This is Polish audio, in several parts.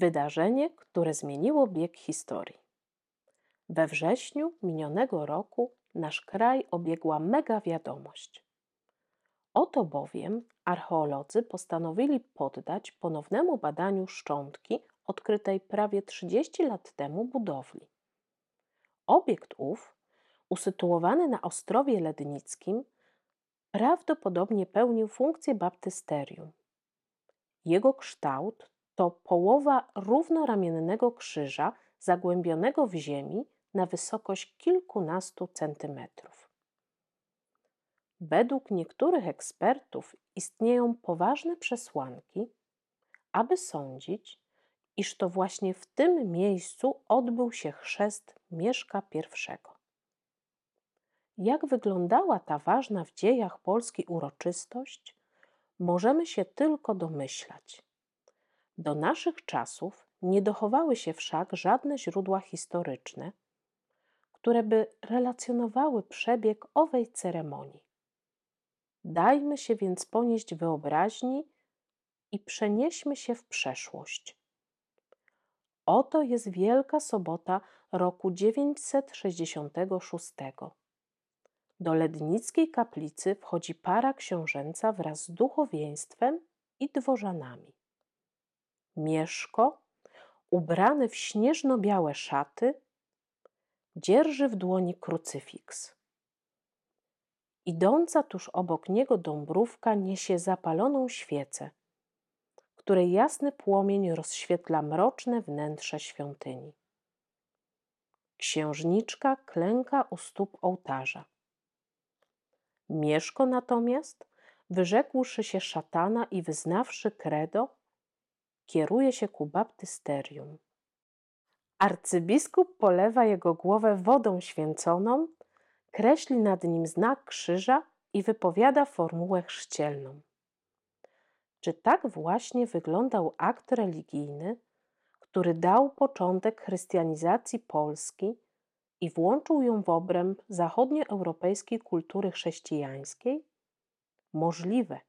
Wydarzenie, które zmieniło bieg historii. We wrześniu minionego roku nasz kraj obiegła mega wiadomość. Oto bowiem archeolodzy postanowili poddać ponownemu badaniu szczątki odkrytej prawie 30 lat temu budowli. Obiekt ów, usytuowany na Ostrowie Lednickim, prawdopodobnie pełnił funkcję baptysterium. Jego kształt to połowa równoramiennego krzyża zagłębionego w ziemi na wysokość kilkunastu centymetrów. Według niektórych ekspertów istnieją poważne przesłanki, aby sądzić, iż to właśnie w tym miejscu odbył się chrzest Mieszka I. Jak wyglądała ta ważna w dziejach Polski uroczystość, możemy się tylko domyślać. Do naszych czasów nie dochowały się wszak żadne źródła historyczne, które by relacjonowały przebieg owej ceremonii. Dajmy się więc ponieść wyobraźni i przenieśmy się w przeszłość. Oto jest Wielka Sobota roku 966. Do lednickiej kaplicy wchodzi para książęca wraz z duchowieństwem i dworzanami. Mieszko, ubrany w śnieżno-białe szaty, dzierży w dłoni krucyfiks. Idąca tuż obok niego dąbrówka niesie zapaloną świecę, której jasny płomień rozświetla mroczne wnętrze świątyni. Księżniczka klęka u stóp ołtarza. Mieszko natomiast, wyrzekłszy się szatana i wyznawszy kredo, kieruje się ku baptysterium. Arcybiskup polewa jego głowę wodą święconą, kreśli nad nim znak krzyża i wypowiada formułę chrzcielną. Czy tak właśnie wyglądał akt religijny, który dał początek chrystianizacji Polski i włączył ją w obręb zachodnioeuropejskiej kultury chrześcijańskiej? Możliwe,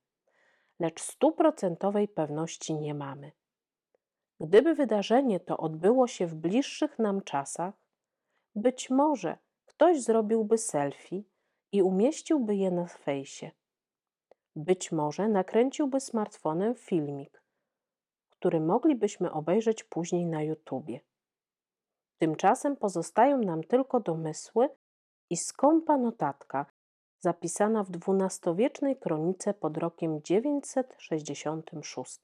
lecz stuprocentowej pewności nie mamy. Gdyby wydarzenie to odbyło się w bliższych nam czasach, być może ktoś zrobiłby selfie i umieściłby je na fejsie. Być może nakręciłby smartfonem filmik, który moglibyśmy obejrzeć później na YouTubie. Tymczasem pozostają nam tylko domysły i skąpa notatka zapisana w XII-wiecznej kronice pod rokiem 966.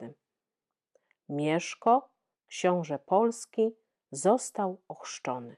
Mieszko, książę Polski, został ochrzczony.